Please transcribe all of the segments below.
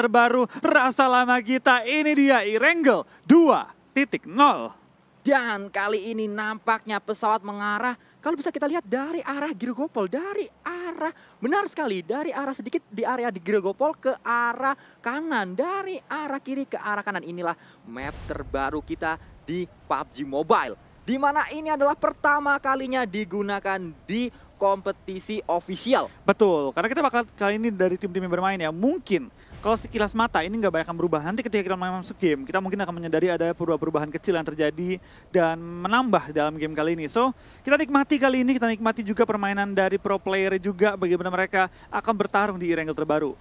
terbaru rasa lama kita. Ini dia titik 2.0. Dan kali ini nampaknya pesawat mengarah kalau bisa kita lihat dari arah Girgopol, dari arah benar sekali, dari arah sedikit di area di Girgopol ke arah kanan, dari arah kiri ke arah kanan. Inilah map terbaru kita di PUBG Mobile. Di mana ini adalah pertama kalinya digunakan di kompetisi ofisial. Betul, karena kita bakal kali ini dari tim-tim yang bermain ya, mungkin kalau sekilas mata ini nggak banyak yang berubah. Nanti ketika kita masuk game, kita mungkin akan menyadari ada perubahan-perubahan kecil yang terjadi dan menambah dalam game kali ini. So, kita nikmati kali ini, kita nikmati juga permainan dari pro player juga bagaimana mereka akan bertarung di e terbaru.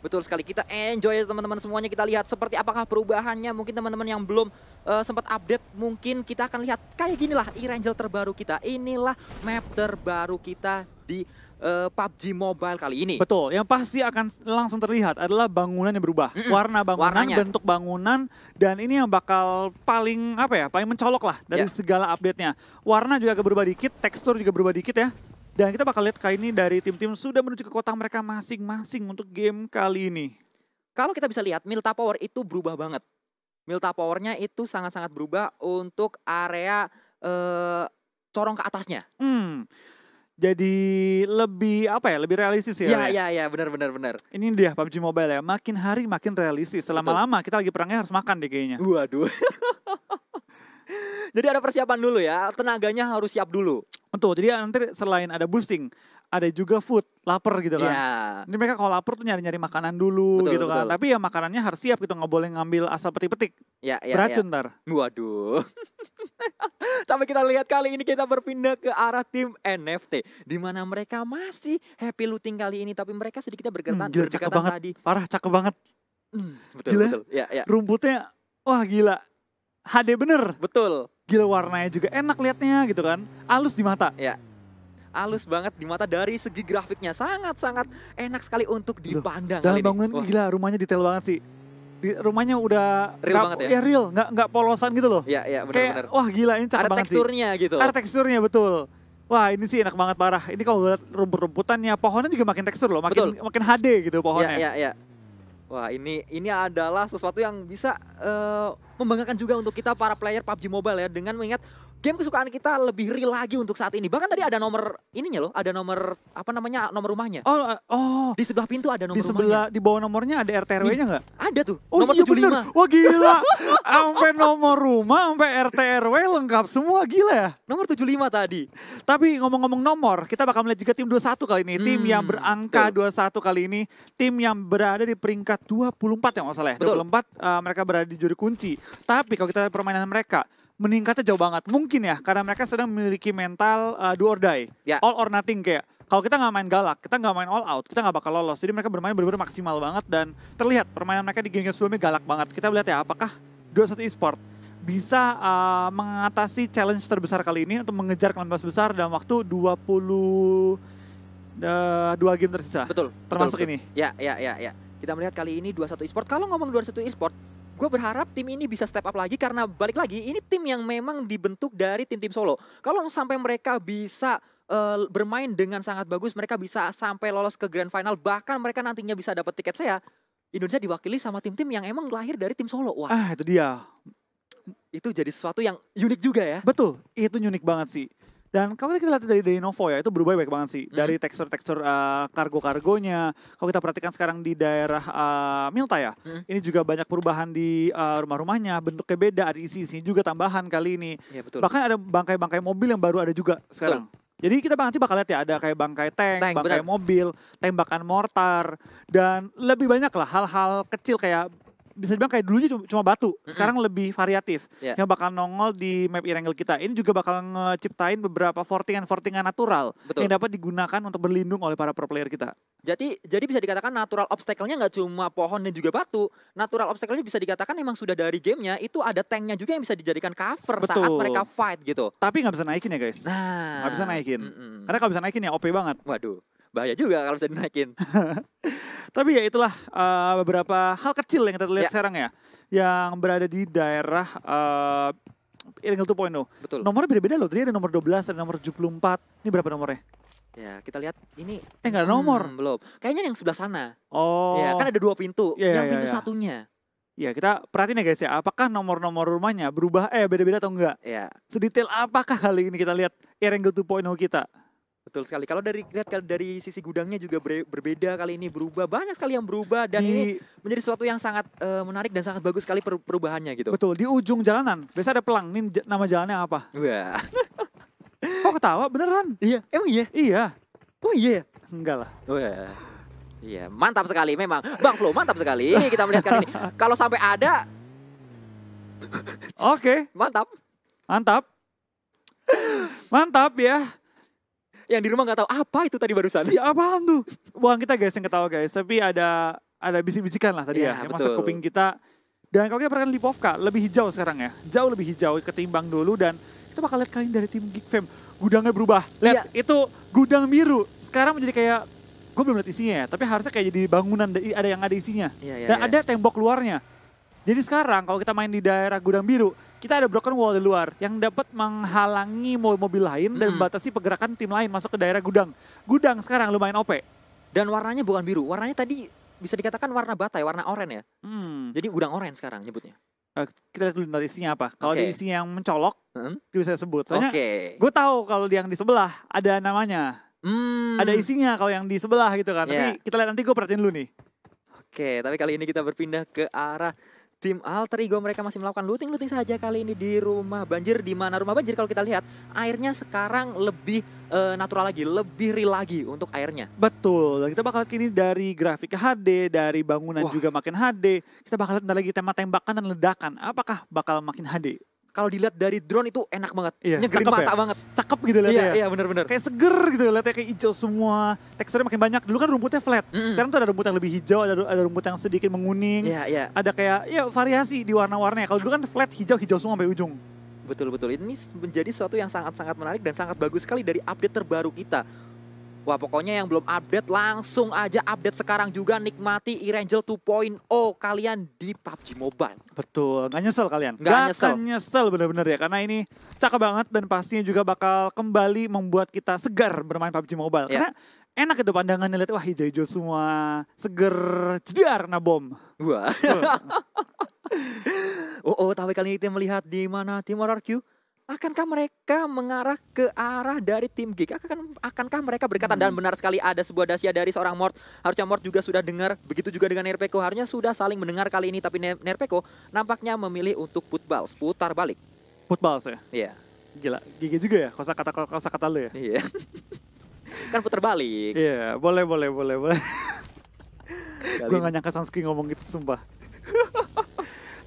Betul sekali, kita enjoy ya teman-teman semuanya, kita lihat seperti apakah perubahannya, mungkin teman-teman yang belum uh, sempat update, mungkin kita akan lihat kayak ginilah e terbaru kita, inilah map terbaru kita di uh, eh, PUBG Mobile kali ini. Betul, yang pasti akan langsung terlihat adalah bangunan yang berubah. Mm -mm. Warna bangunan, Warnanya. bentuk bangunan, dan ini yang bakal paling apa ya, paling mencolok lah dari yeah. segala update-nya. Warna juga agak berubah dikit, tekstur juga berubah dikit ya. Dan kita bakal lihat kali ini dari tim-tim sudah menuju ke kota mereka masing-masing untuk game kali ini. Kalau kita bisa lihat, Milta Power itu berubah banget. Milta Powernya itu sangat-sangat berubah untuk area uh, corong ke atasnya. Hmm jadi lebih apa ya lebih realistis ya ya ya ya benar benar benar ini dia PUBG Mobile ya makin hari makin realistis selama-lama kita lagi perangnya harus makan deh kayaknya waduh jadi ada persiapan dulu ya tenaganya harus siap dulu betul jadi nanti selain ada boosting ada juga food lapar gitu kan. Yeah. Ini mereka kalau lapar tuh nyari-nyari makanan dulu betul, gitu kan. Betul. Tapi ya makanannya harus siap gitu nggak boleh ngambil asal petik-petik. Ya, ya, Beracun ya. ntar. Waduh. Tapi kita lihat kali ini kita berpindah ke arah tim NFT di mana mereka masih happy looting kali ini tapi mereka sedikitnya bergerak hmm, gila, cakep banget. tadi. Parah cakep banget. Hmm, betul gila. betul. Ya, ya. Rumputnya wah gila. HD bener. Betul. Gila warnanya juga enak liatnya gitu kan. Alus di mata. Ya halus banget di mata dari segi grafiknya sangat-sangat enak sekali untuk dipandang. dalam bangunan ini. gila rumahnya detail banget sih. Di, rumahnya udah real gak, banget ya? ya real, nggak nggak polosan gitu loh. Iya iya benar-benar. Wah gila ini cakep Ada banget teksturnya gitu. Ada teksturnya betul. Wah ini sih enak banget parah. Ini kalau lihat rumput-rumputannya, pohonnya juga makin tekstur loh, makin betul. makin HD gitu pohonnya. Iya iya. Ya. Wah ini ini adalah sesuatu yang bisa uh, membanggakan juga untuk kita para player PUBG Mobile ya dengan mengingat game kesukaan kita lebih real lagi untuk saat ini. Bahkan tadi ada nomor ininya loh, ada nomor apa namanya nomor rumahnya. Oh, eh, oh. Di sebelah pintu ada nomor di sebelah, rumahnya. Di bawah nomornya ada RTRW-nya nggak? Ada tuh. Oh, nomor iya 75. Bener. Wah gila. Sampai nomor rumah, sampai RTRW lengkap semua gila ya. Nomor 75 tadi. Tapi ngomong-ngomong nomor, kita bakal melihat juga tim 21 kali ini. Hmm, tim yang hmm, berangka betul. 21 kali ini, tim yang berada di peringkat 24 yang enggak salah ya. Betul. 24 uh, eh, mereka berada di juri kunci. Tapi kalau kita lihat permainan mereka, meningkatnya jauh banget. Mungkin ya karena mereka sedang memiliki mental uh, do or die, ya. all or nothing kayak. Kalau kita nggak main galak, kita nggak main all out, kita nggak bakal lolos. Jadi mereka bermain benar-benar maksimal banget dan terlihat permainan mereka di game-game sebelumnya galak banget. Kita lihat ya apakah dua satu e-sport bisa uh, mengatasi challenge terbesar kali ini untuk mengejar kelas besar dalam waktu 20 uh, eh, dua game tersisa. Betul. Termasuk betul, betul. ini. Ya, ya, ya, ya. Kita melihat kali ini dua satu e-sport Kalau ngomong dua satu e-sport gue berharap tim ini bisa step up lagi karena balik lagi ini tim yang memang dibentuk dari tim-tim solo. Kalau sampai mereka bisa uh, bermain dengan sangat bagus, mereka bisa sampai lolos ke grand final, bahkan mereka nantinya bisa dapat tiket saya. Indonesia diwakili sama tim-tim yang emang lahir dari tim solo. Wah. Ah, itu dia. Itu jadi sesuatu yang unik juga ya. Betul, itu unik banget sih. Dan kalau kita lihat dari Lenovo ya itu berubah baik banget sih. Dari hmm. tekstur-tekstur uh, kargo-kargonya. Kalau kita perhatikan sekarang di daerah uh, Milta ya, hmm. ini juga banyak perubahan di uh, rumah-rumahnya. Bentuknya beda, ada isi isi juga tambahan kali ini. Ya, betul. Bahkan ada bangkai-bangkai mobil yang baru ada juga sekarang. Jadi kita nanti bakal lihat ya ada kayak bangkai tank, tank bangkai bener. mobil, tembakan mortar dan lebih banyak lah hal-hal kecil kayak bisa dibilang kayak dulunya cuma batu, sekarang mm -hmm. lebih variatif. Yeah. Yang bakal nongol di map irengel kita. Ini juga bakal ngeciptain beberapa fortingan-fortingan natural Betul. yang dapat digunakan untuk berlindung oleh para pro player kita. Jadi jadi bisa dikatakan natural obstacle-nya nggak cuma pohon dan juga batu. Natural obstacle-nya bisa dikatakan memang sudah dari gamenya itu ada tanknya juga yang bisa dijadikan cover Betul. saat mereka fight gitu. Tapi nggak bisa naikin ya guys. Nah, nggak bisa naikin. Mm -mm. Karena kalau bisa naikin ya OP banget. Waduh bahaya juga kalau bisa dinaikin. Tapi ya itulah uh, beberapa hal kecil yang kita lihat ya. sekarang ya, yang berada di daerah uh, eh, Iringle 2.0. Betul. Nomornya beda-beda loh, tadi ada nomor 12, ada nomor 74. Ini berapa nomornya? Ya, kita lihat ini. Eh, enggak ada nomor. Hmm, belum. Kayaknya yang sebelah sana. Oh. Ya, kan ada dua pintu. Ya, ya yang ya, pintu ya. satunya. Ya, kita perhatiin ya guys ya, apakah nomor-nomor rumahnya berubah eh beda-beda atau enggak? Ya. Sedetail apakah kali ini kita lihat Erangel 2.0 kita? Betul sekali. Kalau dari lihat dari sisi gudangnya juga ber, berbeda kali ini berubah banyak sekali yang berubah dan di, ini menjadi sesuatu yang sangat uh, menarik dan sangat bagus sekali per, perubahannya gitu. Betul di ujung jalanan. Biasa ada pelang. Ini nama jalannya apa? Wah. Iya. Kok ketawa beneran? Iya. Emang iya? Iya. Oh iya. Enggak lah. Oh iya. Iya, mantap sekali memang. Bang Flo, mantap sekali kita melihat kali ini. Kalau sampai ada Oke. Okay. Mantap. Mantap. Mantap ya yang di rumah nggak tahu apa itu tadi barusan. Ya apaan tuh? Uang kita guys yang ketawa guys, tapi ada ada bisik-bisikan lah tadi ya, ya yang masuk kuping kita. Dan kalau kita perhatikan Lipovka lebih hijau sekarang ya, jauh lebih hijau ketimbang dulu dan kita bakal lihat kalian dari tim Geek Fam. Gudangnya berubah. Lihat ya. itu gudang biru sekarang menjadi kayak gue belum lihat isinya ya, tapi harusnya kayak jadi bangunan ada yang ada isinya. Ya, ya, dan ya. ada tembok luarnya. Jadi sekarang kalau kita main di daerah gudang biru, kita ada broken wall di luar yang dapat menghalangi mobil lain dan hmm. membatasi pergerakan tim lain masuk ke daerah gudang. Gudang sekarang lumayan OP. Dan warnanya bukan biru, warnanya tadi bisa dikatakan warna batai, warna oranye ya. Hmm. Jadi gudang oranye sekarang nyebutnya. Uh, kita lihat dulu nanti isinya apa. Kalau okay. isinya yang mencolok, hmm? itu bisa sebut. Soalnya okay. gue tahu kalau yang di sebelah ada namanya. Hmm. Ada isinya kalau yang di sebelah gitu kan. Yeah. Tapi iya. kita lihat nanti gue perhatiin dulu nih. Oke, okay, tapi kali ini kita berpindah ke arah Tim alter ego mereka masih melakukan looting-looting saja kali ini di rumah banjir di mana rumah banjir kalau kita lihat airnya sekarang lebih uh, natural lagi, lebih real lagi untuk airnya. Betul. Kita bakal kini dari grafik HD, dari bangunan Wah. juga makin HD. Kita bakal lihat lagi tema tembakan dan ledakan. Apakah bakal makin HD? kalau dilihat dari drone itu enak banget. Iya, Nyegerin cakep mata ya? banget. Cakep gitu lihatnya. Iya, ya. iya benar-benar. Kayak seger gitu lihatnya kayak hijau semua. Teksturnya makin banyak. Dulu kan rumputnya flat. Mm -hmm. Sekarang tuh ada rumput yang lebih hijau, ada ada rumput yang sedikit menguning. Iya, iya. Ada kayak ya variasi di warna-warnanya. Kalau dulu kan flat hijau-hijau semua sampai ujung. Betul betul. Ini menjadi sesuatu yang sangat-sangat menarik dan sangat bagus sekali dari update terbaru kita Wah pokoknya yang belum update langsung aja update sekarang juga nikmati tu 2.0 kalian di PUBG Mobile. Betul, nggak nyesel kalian. Gak nggak nyesel. nyesel bener-bener ya karena ini cakep banget dan pastinya juga bakal kembali membuat kita segar bermain PUBG Mobile. Yeah. Karena enak itu pandangannya lihat wah hijau-hijau semua, seger, jedar nah bom. Wah. oh, oh, tapi kali ini kita melihat di mana tim RRQ akankah mereka mengarah ke arah dari tim Geek? Akan, akankah mereka berkata hmm. dan benar sekali ada sebuah dasia dari seorang Mort. Harusnya Mort juga sudah dengar, begitu juga dengan Nerpeko. Harusnya sudah saling mendengar kali ini, tapi Nerpeko nampaknya memilih untuk football, putar balik. Football ya? Iya. Yeah. Gila, gigi juga ya kosa kata kosa kata lu ya? Iya. Yeah. kan putar balik. Iya, yeah, boleh boleh boleh boleh. gue gak nyangka Sanski ngomong gitu sumpah.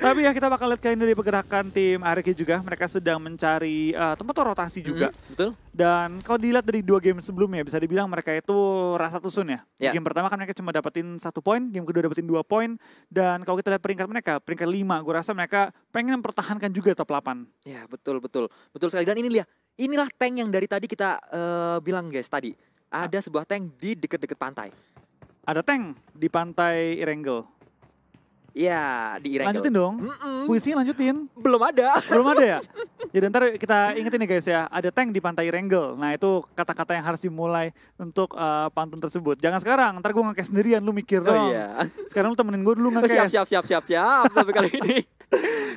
Tapi ya kita bakal lihat kali ini dari pergerakan tim Ariki juga. Mereka sedang mencari uh, tempat rotasi juga. Mm betul. Dan kalau dilihat dari dua game sebelumnya, bisa dibilang mereka itu rasa tusun ya. Yeah. Game pertama kan mereka cuma dapetin satu poin, game kedua dapetin dua poin. Dan kalau kita lihat peringkat mereka, peringkat lima, gue rasa mereka pengen mempertahankan juga top 8. Ya betul, betul. Betul sekali. Dan ini lihat, inilah tank yang dari tadi kita uh, bilang guys tadi. Ada sebuah tank di deket-deket pantai. Ada tank di pantai Irengel Ya, di Lanjutin dong. Mm -mm. Puisinya lanjutin. Belum ada. Belum ada ya? ya dan ntar kita ingetin nih guys ya, ada tank di pantai Irengel. Nah itu kata-kata yang harus dimulai untuk uh, pantun tersebut. Jangan sekarang, ntar gue ngekes sendirian, lu mikir oh, dong. Oh, iya. Sekarang lu temenin gue dulu ngekes. Oh, siap, siap, siap, siap, siap. siap kali ini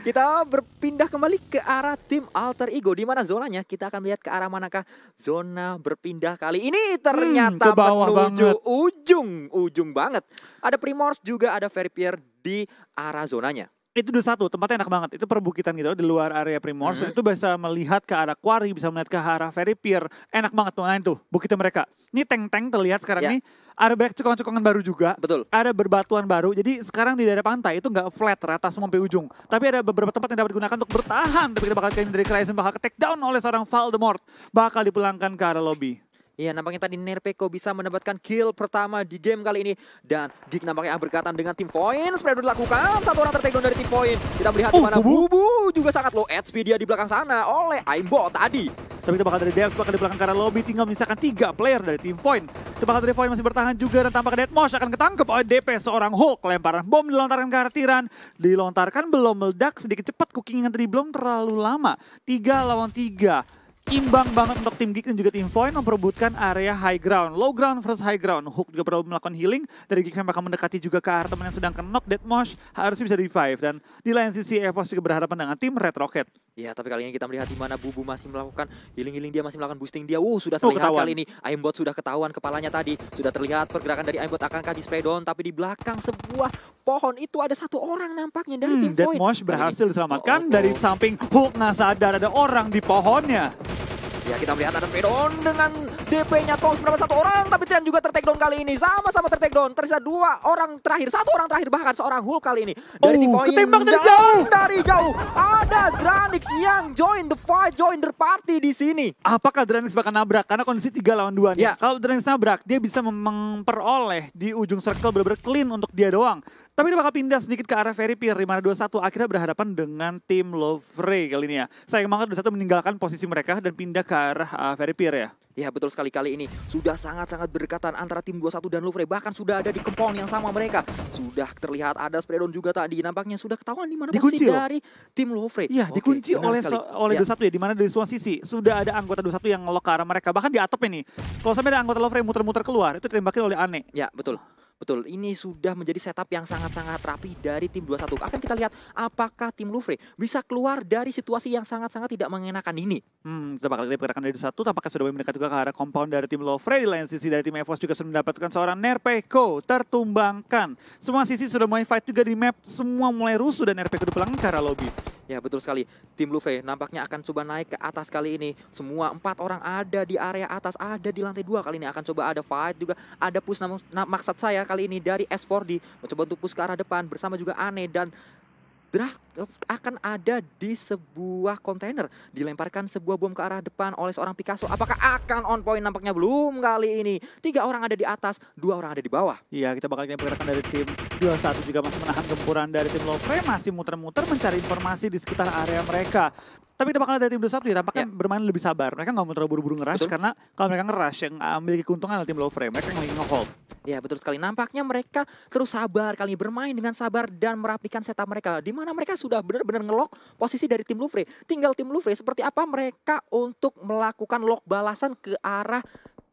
kita berpindah kembali ke arah tim alter ego di mana zonanya kita akan lihat ke arah manakah zona berpindah kali ini hmm, ternyata hmm, bawah menuju banget. ujung ujung banget ada primors juga ada Verpier di arah zonanya itu dua satu tempatnya enak banget itu perbukitan gitu di luar area Primors -hmm. itu bisa melihat ke arah Quarry bisa melihat ke arah Ferry Pier enak banget tuh nah itu bukitnya mereka ini tank-tank terlihat sekarang ya. nih ada banyak cekongan-cekongan baru juga. Betul. Ada berbatuan baru. Jadi sekarang di daerah pantai itu nggak flat rata semua sampai ujung. Tapi ada beberapa tempat yang dapat digunakan untuk bertahan. Tapi kita bakal dari Cryzen bakal ke take down oleh seorang Valdemort. Bakal dipulangkan ke arah lobby. Iya nampaknya tadi Nerpeko bisa mendapatkan kill pertama di game kali ini dan Dik nampaknya berkaitan dengan tim Point spread dilakukan satu orang tertakedown dari tim Point kita melihat uh, oh, mana bubu. bubu juga sangat low HP dia di belakang sana oleh Aimbot tadi tapi tembakan dari Dex bakal di belakang karena lobby tinggal misalkan tiga player dari tim Point tembakan dari Point masih bertahan juga dan tampak Deadmosh akan ketangkep oleh DP seorang Hulk lemparan bom dilontarkan ke arah Tiran dilontarkan belum meledak sedikit cepat yang tadi belum terlalu lama tiga lawan tiga imbang banget untuk tim Geek dan juga tim Void memperebutkan area high ground. Low ground versus high ground. Hook juga perlu melakukan healing. Dari Geek yang bakal mendekati juga ke arah teman yang sedang ke-knock Mosh Harusnya bisa revive. Dan di lain sisi Evos juga berhadapan dengan tim Red Rocket. Ya, tapi kali ini kita melihat di mana Bubu masih melakukan healing-healing dia, masih melakukan boosting dia. Uh, sudah oh, terlihat oh, kali ini. Aimbot sudah ketahuan kepalanya tadi. Sudah terlihat pergerakan dari Aimbot akankah di spray down. Tapi di belakang sebuah pohon itu ada satu orang nampaknya dari hmm, tim Dead Mosh berhasil diselamatkan oh, oh, oh. dari samping Hulk nggak sadar ada orang di pohonnya. Ya kita melihat ada fade dengan DP-nya Tom berapa satu orang. Tapi Trian juga tertake kali ini. Sama-sama tertake down. Tersisa dua orang terakhir. Satu orang terakhir bahkan seorang Hulk kali ini. Dari oh, point, ketembak dari jauh. Dari jauh. Ada Dranix yang join the fight, join the party di sini. Apakah Dranix bakal nabrak? Karena kondisi tiga lawan dua nih. Ya. Kalau Dranix nabrak, dia bisa memperoleh di ujung circle bener clean untuk dia doang. Tapi dia bakal pindah sedikit ke arah Ferry Pier di mana 21 akhirnya berhadapan dengan tim Love Ray kali ini ya. Sayang banget 21 meninggalkan posisi mereka dan pindah ke arah uh, Ferry Pier ya. Ya betul sekali kali ini sudah sangat-sangat berdekatan antara tim 21 dan Ray bahkan sudah ada di compound yang sama mereka. Sudah terlihat ada spreadon juga tadi nampaknya sudah ketahuan di mana posisi dari tim Louvre. Iya, dikunci oleh so, oleh ya. 21 ya di mana dari semua sisi sudah ada anggota 21 yang ngelok ke arah mereka bahkan di atap ini, Kalau sampai ada anggota Ray muter-muter keluar itu terimbakin oleh Ane. Ya, betul. Betul, ini sudah menjadi setup yang sangat-sangat rapi dari tim 21. Akan kita lihat apakah tim Louvre bisa keluar dari situasi yang sangat-sangat tidak mengenakan ini. Hmm, kita bakal lihat pergerakan dari satu tampaknya sudah mendekat juga ke arah compound dari tim Louvre. Di lain sisi dari tim EVOS juga sudah mendapatkan seorang Nerpeko tertumbangkan. Semua sisi sudah mulai fight juga di map, semua mulai rusuh dan Nerpeko dipelangkan ke arah lobby. Ya betul sekali, tim Luve nampaknya akan coba naik ke atas kali ini. Semua empat orang ada di area atas, ada di lantai dua kali ini. Akan coba ada fight juga, ada push namun nah, maksud saya kali ini dari S4D mencoba untuk push ke arah depan bersama juga Ane dan Drak akan ada di sebuah kontainer. Dilemparkan sebuah bom ke arah depan oleh seorang Picasso. Apakah akan on point? Nampaknya belum kali ini. Tiga orang ada di atas, dua orang ada di bawah. Iya, kita bakal lihat pergerakan dari tim dua satu juga masih menahan gempuran dari tim Lofre Masih muter-muter mencari informasi di sekitar area mereka. Tapi bakal ada tim satu ya, tampaknya yeah. bermain lebih sabar. Mereka nggak mau terlalu buru-buru ngeras karena kalau mereka ngeras yang ah, memiliki keuntungan adalah tim low frame. Mereka yang lagi ngehold. Ya betul sekali. Nampaknya mereka terus sabar kali ini bermain dengan sabar dan merapikan setup mereka. Di mana mereka sudah benar-benar ngelok posisi dari tim Lufre. Tinggal tim Lufre seperti apa mereka untuk melakukan lock balasan ke arah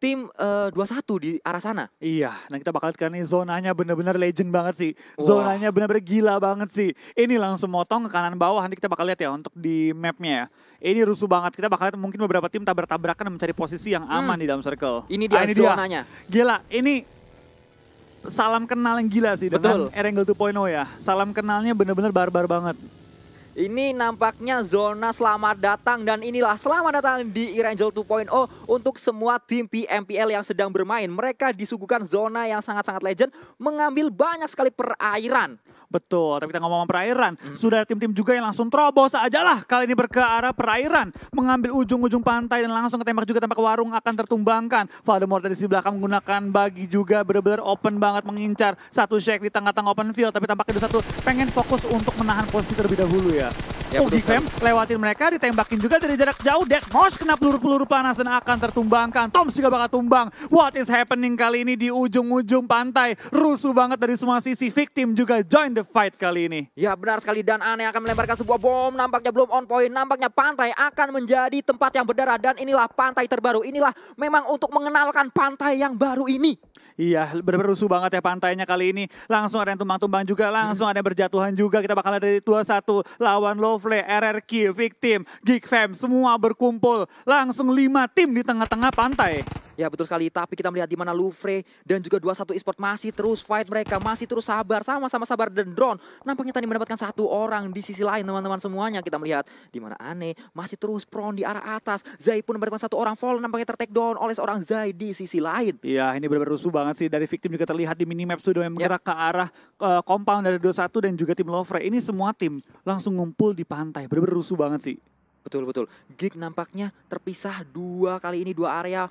tim uh, eh, 21 di arah sana. Iya, nah kita bakal lihat karena zonanya benar-benar legend banget sih. Zonanya benar-benar gila banget sih. Ini langsung motong ke kanan bawah, nanti kita bakal lihat ya untuk di mapnya ya. Ini rusuh banget, kita bakal lihat mungkin beberapa tim tabrak-tabrakan mencari posisi yang hmm. aman hmm. di dalam circle. Ini dia ah, ini zonanya. Dia. Gila, ini salam kenal yang gila sih Betul. dengan Erangel 2.0 ya. Salam kenalnya benar-benar barbar banget. Ini nampaknya zona selamat datang dan inilah selamat datang di Irangel 2.0 untuk semua tim PMPL yang sedang bermain. Mereka disuguhkan zona yang sangat-sangat legend, mengambil banyak sekali perairan. Betul, tapi kita ngomong perairan. Hmm. Sudah tim-tim juga yang langsung terobos aja lah. Kali ini berke arah perairan. Mengambil ujung-ujung pantai dan langsung ketembak juga tempat warung akan tertumbangkan. Valdemort dari sisi belakang menggunakan bagi juga benar-benar open banget mengincar. Satu shake di tengah-tengah open field. Tapi tampaknya ada satu pengen fokus untuk menahan posisi terlebih dahulu ya. Ya, Ogi oh, Fem lewatin mereka, ditembakin juga dari jarak jauh. dek Mosh kena peluru-peluru panas dan akan tertumbangkan. Toms juga bakal tumbang. What is happening kali ini di ujung-ujung pantai. Rusuh banget dari semua sisi. Victim juga join the the fight kali ini. Ya benar sekali dan aneh akan melemparkan sebuah bom nampaknya belum on point. Nampaknya pantai akan menjadi tempat yang berdarah dan inilah pantai terbaru. Inilah memang untuk mengenalkan pantai yang baru ini. Iya, benar-benar rusuh banget ya pantainya kali ini. Langsung ada yang tumbang-tumbang juga, langsung ada yang berjatuhan juga. Kita bakal ada di 21 lawan Lovely, RRQ, Victim, Geek Fam, semua berkumpul. Langsung lima tim di tengah-tengah pantai. Ya betul sekali, tapi kita melihat di mana Lufre dan juga 21 Esport masih terus fight mereka, masih terus sabar, sama-sama sabar dan drone. Nampaknya tadi mendapatkan satu orang di sisi lain teman-teman semuanya. Kita melihat di mana Ane masih terus prone di arah atas. Zai pun mendapatkan satu orang fall, nampaknya tertek down oleh seorang Zai di sisi lain. Iya, ini benar-benar rusuh banget sih. Dari victim juga terlihat di minimap sudah yang ya. bergerak yep. ke arah uh, compound dari 21 dan juga tim Lufre Ini semua tim langsung ngumpul di pantai, benar-benar rusuh banget sih. Betul betul. Gig nampaknya terpisah dua kali ini dua area.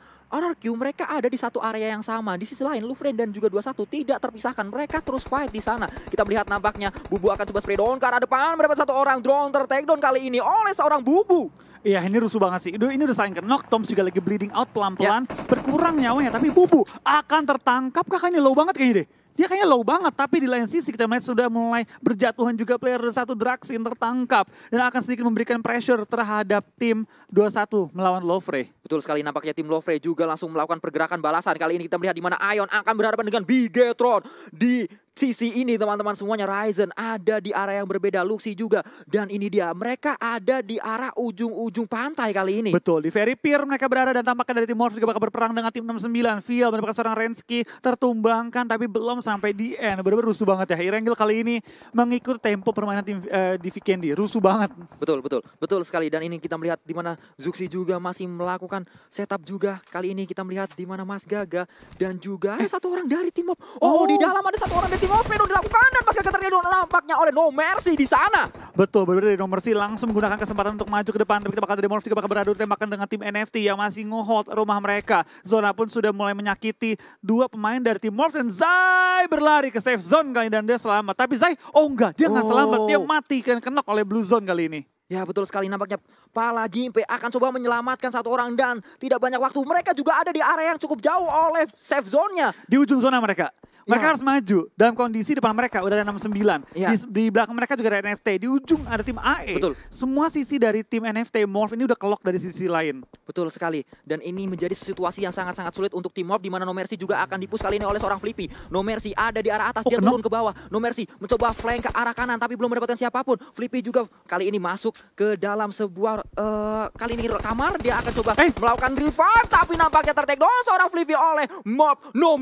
Q mereka ada di satu area yang sama. Di sisi lain Lufren dan juga 21 tidak terpisahkan. Mereka terus fight di sana. Kita melihat nampaknya Bubu akan coba spray down ke arah depan mendapat satu orang drone ter down kali ini oleh seorang Bubu. Iya ini rusuh banget sih. Ini udah saling kenok knock. juga lagi bleeding out pelan-pelan. Ya. Berkurang nyawanya. Tapi Bubu akan tertangkap kakaknya low banget kayaknya deh. Dia kayaknya low banget, tapi di lain sisi kita melihat sudah mulai berjatuhan juga player satu Draxin tertangkap dan akan sedikit memberikan pressure terhadap tim 21 melawan Lovre. Betul sekali nampaknya tim Lovre juga langsung melakukan pergerakan balasan. Kali ini kita melihat di mana Ion akan berhadapan dengan Bigetron di sisi ini teman-teman semuanya Ryzen ada di arah yang berbeda, Luxi juga dan ini dia mereka ada di arah ujung-ujung pantai kali ini. Betul, di Ferry Pier mereka berada dan tampaknya dari tim Morph juga bakal berperang dengan tim 69. Feel mereka seorang Renski tertumbangkan tapi belum sampai di end. Benar-benar rusuh banget ya. Irengil kali ini mengikut tempo permainan tim uh, di Vikendi, rusuh banget. Betul, betul. Betul sekali dan ini kita melihat di mana Zuxi juga masih melakukan setup juga. Kali ini kita melihat di mana Mas Gaga dan juga ada eh. satu orang dari tim Morph. Oh, oh, di dalam ada satu orang dari tim offlane udah dilakukan dan masih akan terjadi nampaknya oleh No Mercy di sana. Betul, betul dari No Mercy langsung menggunakan kesempatan untuk maju ke depan. Tapi kita bakal dari Morph juga bakal beradu tembakan dengan tim NFT yang masih ngehold rumah mereka. Zona pun sudah mulai menyakiti dua pemain dari tim Morph dan Zai berlari ke safe zone kali dan dia selamat. Tapi Zai, oh enggak, dia nggak oh. selamat. Dia oh. mati kan kenok oleh blue zone kali ini. Ya betul sekali nampaknya Pala Gimpe akan coba menyelamatkan satu orang dan tidak banyak waktu. Mereka juga ada di area yang cukup jauh oleh safe zone-nya. Di ujung zona mereka. Mereka ya. harus maju dalam kondisi depan mereka udah ada 69. Ya. Di, di belakang mereka juga ada NFT. Di ujung ada tim AE. Betul. Semua sisi dari tim NFT Morph ini udah kelok dari sisi lain. Betul sekali. Dan ini menjadi situasi yang sangat-sangat sulit untuk tim Morph di mana No juga akan dipus kali ini oleh seorang Flippy. No ada di arah atas, oh, dia turun ke bawah. No mencoba flank ke arah kanan tapi belum mendapatkan siapapun. Flippy juga kali ini masuk ke dalam sebuah uh, kali ini kamar dia akan coba eh. melakukan revive tapi nampaknya tertek oh, seorang Flippy oleh Mob No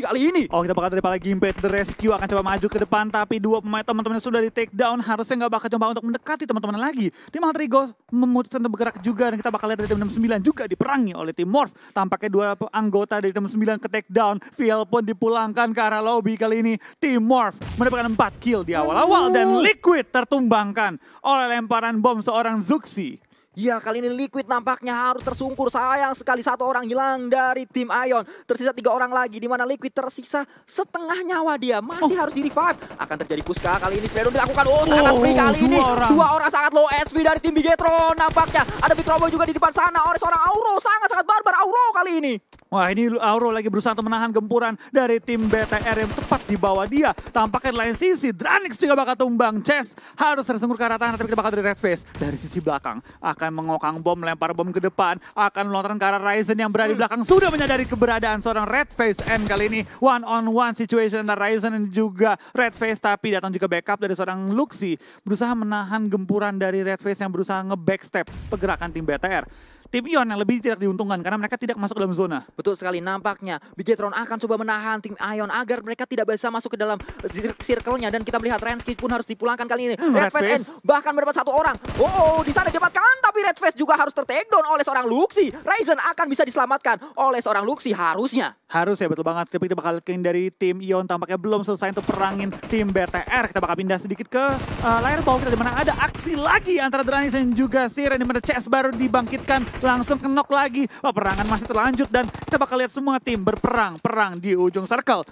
kali ini. Oh kita bakal dari lagi Impact The Rescue akan coba maju ke depan tapi dua pemain teman-teman sudah di take down harusnya nggak bakal coba untuk mendekati teman-teman lagi. Tim Altrigo memutuskan untuk bergerak juga dan kita bakal lihat dari tim 69 juga diperangi oleh tim Morph. Tampaknya dua anggota dari tim 9 ke take down. vial pun dipulangkan ke arah lobby kali ini. Tim Morph mendapatkan empat kill di awal-awal dan Liquid tertumbangkan oleh lemparan bom seorang Zuxi. Ya kali ini Liquid nampaknya harus tersungkur sayang sekali satu orang hilang dari tim Ion tersisa tiga orang lagi di mana Liquid tersisa setengah nyawa dia masih oh. harus di revive akan terjadi puska kali ini Spedon dilakukan oh, oh free kali dua ini orang. dua orang sangat low HP dari tim Bigetron nampaknya ada Big Robo juga di depan sana oleh seorang Auro sangat sangat barbar Auro kali ini Wah ini Auro lagi berusaha untuk menahan gempuran dari tim BTR yang tepat di bawah dia. Tampaknya lain sisi, Dranix juga bakal tumbang. Chess harus tersenggur ke arah tanah, tapi kita bakal dari red face. Dari sisi belakang, akan mengokang bom, melempar bom ke depan. Akan melontarkan ke arah Ryzen yang berada di belakang. Sudah menyadari keberadaan seorang red face N kali ini. One on one situation antara Ryzen dan juga red face. Tapi datang juga backup dari seorang Luxi. Berusaha menahan gempuran dari red face yang berusaha nge-backstep pergerakan tim BTR tim Ion yang lebih tidak diuntungkan karena mereka tidak masuk ke dalam zona. Betul sekali nampaknya Bigetron akan coba menahan tim Ion agar mereka tidak bisa masuk ke dalam circle-nya dan kita melihat Renski pun harus dipulangkan kali ini. Hmm, Red, Red Face bahkan mendapat satu orang. Oh, oh di sana dapatkan tapi Red Face juga harus tertakedown oleh seorang Luxi. Ryzen akan bisa diselamatkan oleh seorang Luxi harusnya. Harus ya betul banget. Tapi kita bakal dari tim Ion tampaknya belum selesai untuk perangin tim BTR. Kita bakal pindah sedikit ke uh, layar bawah kita di mana ada aksi lagi antara Dranis dan juga Siren di mana CS baru dibangkitkan langsung kenok lagi. Wah, perangan masih terlanjut dan kita bakal lihat semua tim berperang-perang di ujung circle.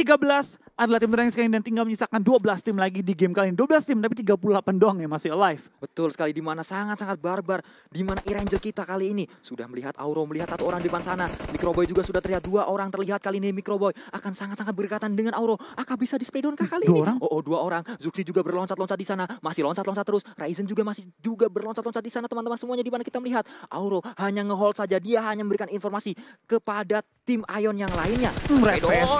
13 adalah tim terakhir sekarang dan tinggal menyisakan 12 tim lagi di game kali ini. 12 tim tapi 38 doang ya masih alive. Betul sekali di mana sangat-sangat barbar. Di mana Iranger kita kali ini sudah melihat Auro melihat satu orang di depan sana. Microboy juga sudah terlihat dua orang terlihat kali ini Microboy akan sangat-sangat berdekatan dengan Auro. Akan bisa spray down kah kali dua ini? Orang? Oh, oh, dua orang. Zuxi juga berloncat-loncat di sana, masih loncat-loncat terus. Ryzen juga masih juga berloncat-loncat di sana teman-teman semuanya di mana kita melihat Auro hanya ngehold saja dia hanya memberikan informasi kepada tim Ion yang lainnya. Hmm,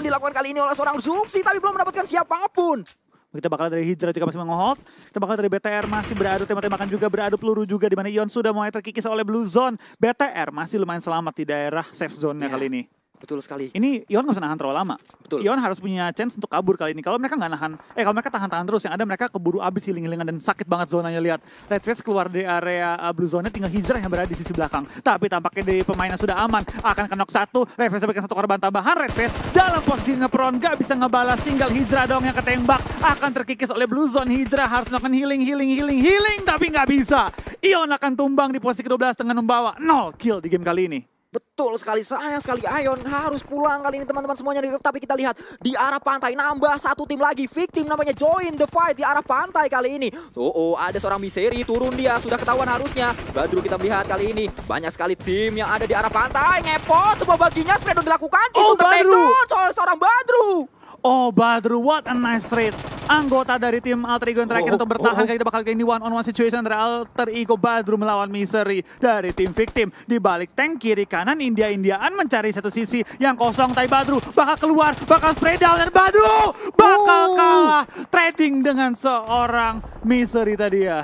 dilakukan kali ini adalah seorang Zuxi tapi belum mendapatkan siapapun. Kita bakal dari Hijrah juga masih menghold. Kita bakal dari BTR masih beradu tembak-tembakan juga, beradu peluru juga. di mana Ion sudah mulai terkikis oleh Blue Zone. BTR masih lumayan selamat di daerah safe zone-nya yeah. kali ini. Betul sekali. Ini Ion gak bisa nahan terlalu lama. Betul. Ion harus punya chance untuk kabur kali ini. Kalau mereka nggak nahan, eh kalau mereka tahan-tahan terus, yang ada mereka keburu abis hiling-hilingan dan sakit banget zonanya lihat. Red Face keluar dari area uh, blue zone nya, tinggal hijrah yang berada di sisi belakang. Tapi tampaknya di pemainnya sudah aman. Akan kenok satu, Red Face berikan satu korban tambahan. Red Face dalam posisi ngepron, nggak bisa ngebalas, tinggal hijrah dong yang ketembak. Akan terkikis oleh blue zone, hijrah harus melakukan healing, healing, healing, healing, tapi nggak bisa. Ion akan tumbang di posisi ke-12 dengan membawa 0 kill di game kali ini. Betul sekali, sayang sekali Ayon harus pulang kali ini teman-teman semuanya. Tapi kita lihat di arah pantai nambah satu tim lagi. Victim namanya join the fight di arah pantai kali ini. Oh, oh ada seorang Miseri turun dia, sudah ketahuan harusnya. Badru kita lihat kali ini banyak sekali tim yang ada di arah pantai. Ngepot, coba baginya, spread dilakukan. Oh, Badru! Seorang Badru! Oh, Badru, what a nice trade. Anggota dari tim Alter Ego yang terakhir oh, oh, untuk bertahan. Oh, oh. kita bakal ini one on one situation antara Alter Ego Badru melawan Misery dari tim Victim. Di balik tank kiri kanan, India-Indiaan mencari satu sisi yang kosong. Tai Badru bakal keluar, bakal spray down. Dan Badru bakal oh. kalah trading dengan seorang Misery tadi ya.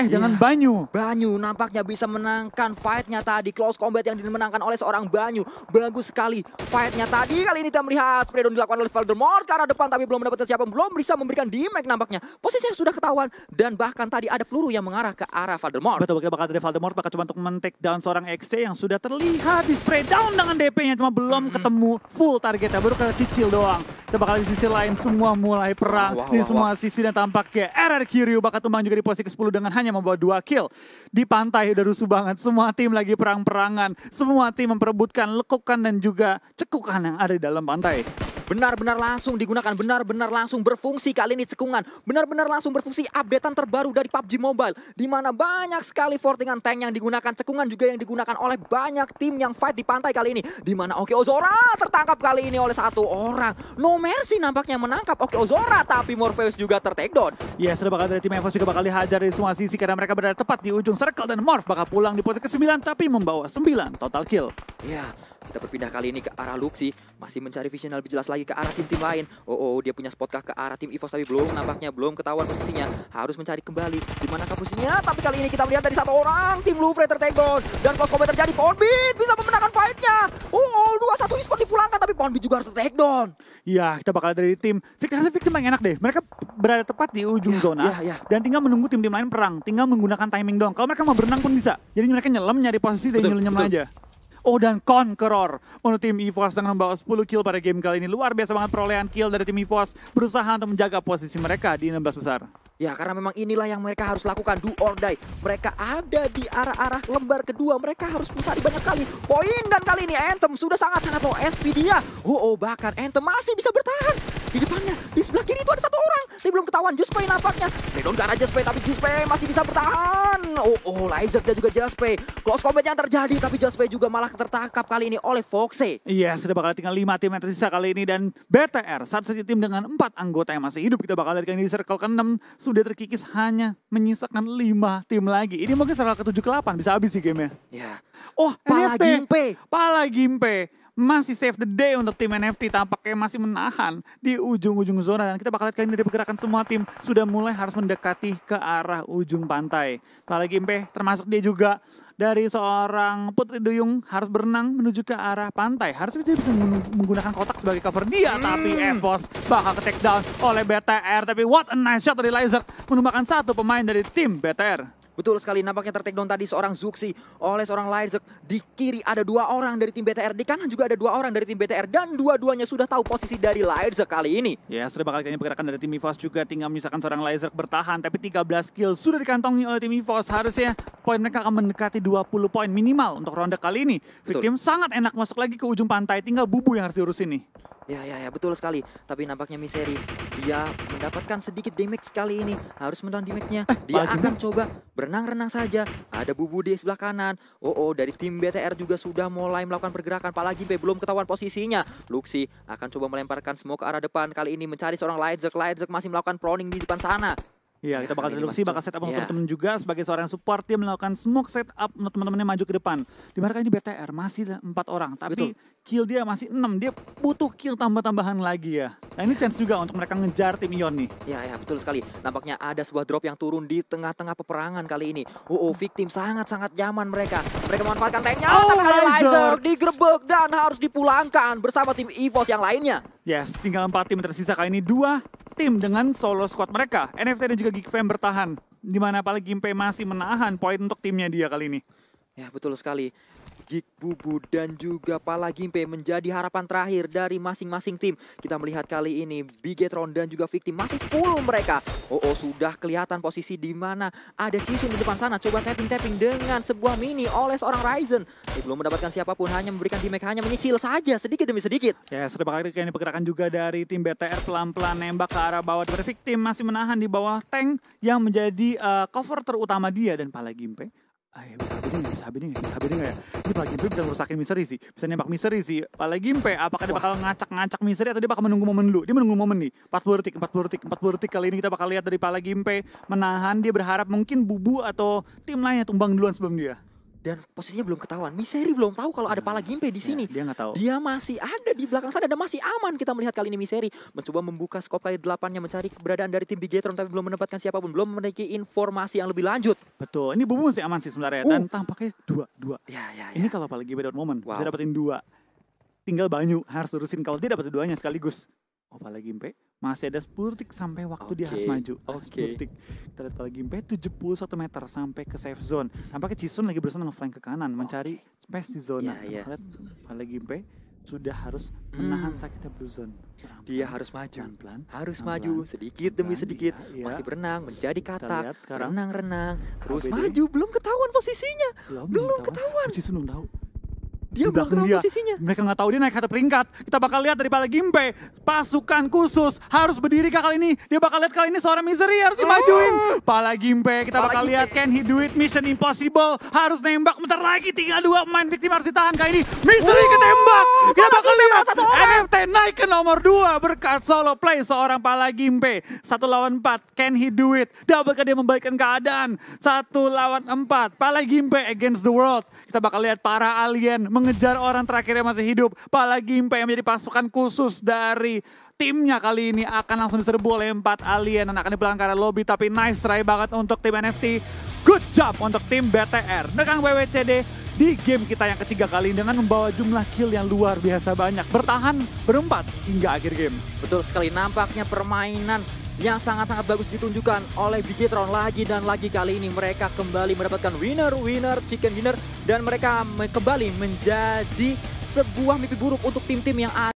Eh yeah. jangan iya. Banyu. Banyu nampaknya bisa menangkan fightnya tadi. Close combat yang dimenangkan oleh seorang Banyu. Bagus sekali fightnya tadi. Kali ini kita melihat spray down dilakukan oleh Voldemort Karena depan. Tapi belum mendapatkan siapa. Belum bisa memberikan damage nampaknya. Posisinya sudah ketahuan. Dan bahkan tadi ada peluru yang mengarah ke arah Voldemort. Betul, betul bakal dari Voldemort bakal cuma untuk men down seorang XC yang sudah terlihat di spread down dengan DP-nya. Cuma belum mm -hmm. ketemu full targetnya. Baru cicil doang. Kita bakal di sisi lain semua mulai perang. Wow, wow, di semua wow. sisi dan tampaknya RRQ Ryu bakal tumbang juga di posisi ke-10 dengan hanya membawa dua kill. Di pantai udah rusuh banget, semua tim lagi perang-perangan, semua tim memperebutkan lekukan dan juga cekukan yang ada di dalam pantai benar-benar langsung digunakan, benar-benar langsung berfungsi kali ini cekungan, benar-benar langsung berfungsi updatean terbaru dari PUBG Mobile, di mana banyak sekali fortingan tank yang digunakan, cekungan juga yang digunakan oleh banyak tim yang fight di pantai kali ini, di mana Oke Ozora tertangkap kali ini oleh satu orang, No Mercy nampaknya menangkap Oke Ozora, tapi Morpheus juga tertakedown. Ya, yes, sudah bakal dari tim Evos juga bakal dihajar dari semua sisi karena mereka berada tepat di ujung circle dan Morph bakal pulang di posisi ke-9 tapi membawa 9 total kill. Ya, yeah. Kita berpindah kali ini ke arah Luxi. Masih mencari vision lebih jelas lagi ke arah tim-tim lain. Oh, oh, dia punya spot kah ke arah tim EVOS tapi belum nampaknya. Belum ketahuan posisinya. Harus mencari kembali. Di mana posisinya? Tapi kali ini kita melihat dari satu orang. Tim Louvre tertegon. Dan close combat terjadi. Ponbit bisa memenangkan fightnya. Oh, oh, 2-1 eSport dipulangkan. Tapi Ponbit juga harus takedown. Ya, kita bakal dari tim. Victor Victor main enak deh. Mereka berada tepat di ujung ya, zona. ya, ya. Dan tinggal menunggu tim-tim lain perang. Tinggal menggunakan timing doang. Kalau mereka mau berenang pun bisa. Jadi mereka nyelam nyari posisi dan nyelam aja. Oh dan Conqueror untuk tim EVOS dengan membawa 10 kill pada game kali ini. Luar biasa banget perolehan kill dari tim EVOS berusaha untuk menjaga posisi mereka di 16 besar. Ya karena memang inilah yang mereka harus lakukan do or die. Mereka ada di arah-arah lembar kedua. Mereka harus mencari banyak kali poin dan kali ini Anthem sudah sangat-sangat low SP dia. Oh, oh bahkan Anthem masih bisa bertahan. Di depannya, di sebelah kiri itu ada satu orang. Tapi belum ketahuan Juspay nampaknya. Smackdown ke arah Juspay tapi Juspay masih bisa bertahan. Oh, oh Lizard dan juga Juspay. Close combat yang terjadi tapi Juspay juga malah tertangkap kali ini oleh Foxe. Iya, yes, sudah bakal tinggal 5 tim yang tersisa kali ini dan BTR saat satu tim dengan 4 anggota yang masih hidup kita bakal lihat kali ini di circle ke-6 sudah terkikis hanya menyisakan lima tim lagi. Ini mungkin salah ke-7 ke-8 bisa habis sih gamenya. Ya. Oh, Pala NFT. Gimpe. Pala Gimpe. Masih save the day untuk tim NFT tampaknya masih menahan di ujung-ujung zona. Dan kita bakal lihat kali ini dari pergerakan semua tim sudah mulai harus mendekati ke arah ujung pantai. Pala Gimpe termasuk dia juga dari seorang Putri Duyung harus berenang menuju ke arah pantai. Harusnya dia bisa menggunakan kotak sebagai cover dia, hmm. tapi Evos bakal ke take oleh BTR. Tapi what a nice shot dari Lizer menumbangkan satu pemain dari tim BTR. Betul sekali nampaknya tertek down tadi seorang Zuxi oleh seorang Lairzek. Di kiri ada dua orang dari tim BTR, di kanan juga ada dua orang dari tim BTR dan dua-duanya sudah tahu posisi dari Lairzek kali ini. Ya, sudah bakal kayaknya pergerakan dari tim Evos juga tinggal misalkan seorang Lairzek bertahan tapi 13 kill sudah dikantongi oleh tim Evos. Harusnya poin mereka akan mendekati 20 poin minimal untuk ronde kali ini. Victim sangat enak masuk lagi ke ujung pantai, tinggal bubu yang harus diurus ini Ya, ya, ya, betul sekali. Tapi nampaknya misteri dia mendapatkan sedikit damage kali ini. Harus menang damage-nya. Eh, dia akan coba berenang. Renang-renang saja. Ada Bubu di sebelah kanan. Oh, oh dari tim BTR juga sudah mulai melakukan pergerakan. Apalagi B belum ketahuan posisinya. Luxi akan coba melemparkan semua ke arah depan. Kali ini mencari seorang Lightzek. Lightzek masih melakukan proning di depan sana. Iya, kita bakal reduksi, bakal set up untuk iya. teman-teman juga sebagai seorang support dia melakukan smoke setup up untuk teman-temannya maju ke depan. Di mereka ini BTR masih empat orang, tapi Betul. kill dia masih enam. Dia butuh kill tambah-tambahan lagi ya. Nah ini chance juga untuk mereka ngejar tim Ion nih. Iya, ya betul sekali. Nampaknya ada sebuah drop yang turun di tengah-tengah peperangan kali ini. Oh, oh victim sangat-sangat nyaman mereka. Mereka memanfaatkan tanknya, oh, tapi ada laser digerebek dan harus dipulangkan bersama tim EVOS yang lainnya. Yes, tinggal empat tim tersisa kali ini. Dua tim dengan solo squad mereka. NFT dan juga Geek Fam bertahan. Dimana apalagi Gimpe masih menahan poin untuk timnya dia kali ini. Ya betul sekali. Gig Bubu dan juga Pala Gimpe menjadi harapan terakhir dari masing-masing tim. Kita melihat kali ini Bigetron dan juga Victim masih full mereka. Oh, oh sudah kelihatan posisi di mana ada Cisun di depan sana. Coba tapping-tapping dengan sebuah mini oleh seorang Ryzen. Dia belum mendapatkan siapapun, hanya memberikan damage, hanya menyicil saja sedikit demi sedikit. Ya, yes, serba kali ini pergerakan juga dari tim BTR pelan-pelan nembak ke arah bawah. Victim masih menahan di bawah tank yang menjadi uh, cover terutama dia dan Pala Gimpe Ayo, ah, ya, bisa habis nggak? Bisa habis nggak? Bisa HBD nggak ya? Ini pak Gimpe bisa merusakin misteri sih. Bisa nembak misteri sih. Apalagi P, apakah dia bakal ngacak-ngacak misteri atau dia bakal menunggu momen dulu? Dia menunggu momen nih. 40 detik, 40 detik, 40 detik. Kali ini kita bakal lihat dari pak P menahan. Dia berharap mungkin Bubu atau tim lainnya tumbang duluan sebelum dia dan posisinya belum ketahuan. Misery belum tahu kalau ada iya, pala gimpe di iya, sini. Ya, dia nggak tahu. Dia masih ada di belakang sana dan masih aman kita melihat kali ini Misery mencoba membuka skop kali delapannya mencari keberadaan dari tim Bigetron tapi belum mendapatkan siapapun, belum memiliki informasi yang lebih lanjut. Betul. Ini bumbu sih aman sih sebenarnya uh. dan tampaknya dua dua. Ya, ya, ya. Ini kalau pala gimpe beda momen wow. bisa dapetin dua tinggal Banyu harus terusin kalau dia dapat duanya sekaligus. Opala Gimpe masih ada 10 detik sampai waktu okay. dia harus maju. Ah, oke. Okay. 10 detik. Kita lihat Opala Gimpe 71 meter sampai ke safe zone. Tampaknya Cisun lagi berusaha ngeflank ke kanan mencari okay. space di zona. Iya, yeah, yeah. Kita lihat Opala Gimpe sudah harus menahan hmm. sakitnya blue zone. Pelan, dia harus maju, pelan, pelan, harus pelan, maju sedikit pelan, demi sedikit, iya, iya. masih berenang menjadi katak, renang-renang, terus maju belum ketahuan posisinya, belum, belum ketahuan. Oh, Cisun belum tahu dia di belakang dia. Posisinya. Mereka nggak tahu dia naik satu peringkat. Kita bakal lihat dari Pala Gimpe, pasukan khusus harus berdiri kali ini. Dia bakal lihat kali ini seorang Misery harus dimajuin. Oh. Pala Gimpe, kita Pala bakal lihat Can he do it? Mission impossible. Harus nembak bentar lagi. Tinggal dua pemain victim harus ditahan kali ini. Misery ketembak. Kita bakal lihat satu orang. NFT naik ke nomor dua berkat solo play seorang Pala Gimpe. Satu lawan empat. Can he do it? dia membaikkan keadaan? Satu lawan empat. Pala Gimpe against the world. Kita bakal lihat para alien mengejar orang terakhir yang masih hidup. apalagi Gimpe yang menjadi pasukan khusus dari timnya kali ini akan langsung diserbu oleh empat alien dan akan dipegang lobby. Tapi nice try banget untuk tim NFT. Good job untuk tim BTR. Nekang WWCD di game kita yang ketiga kali dengan membawa jumlah kill yang luar biasa banyak. Bertahan berempat hingga akhir game. Betul sekali, nampaknya permainan yang sangat-sangat bagus ditunjukkan oleh Bigetron lagi dan lagi kali ini mereka kembali mendapatkan winner, winner, chicken winner dan mereka kembali menjadi sebuah mimpi buruk untuk tim-tim yang ada.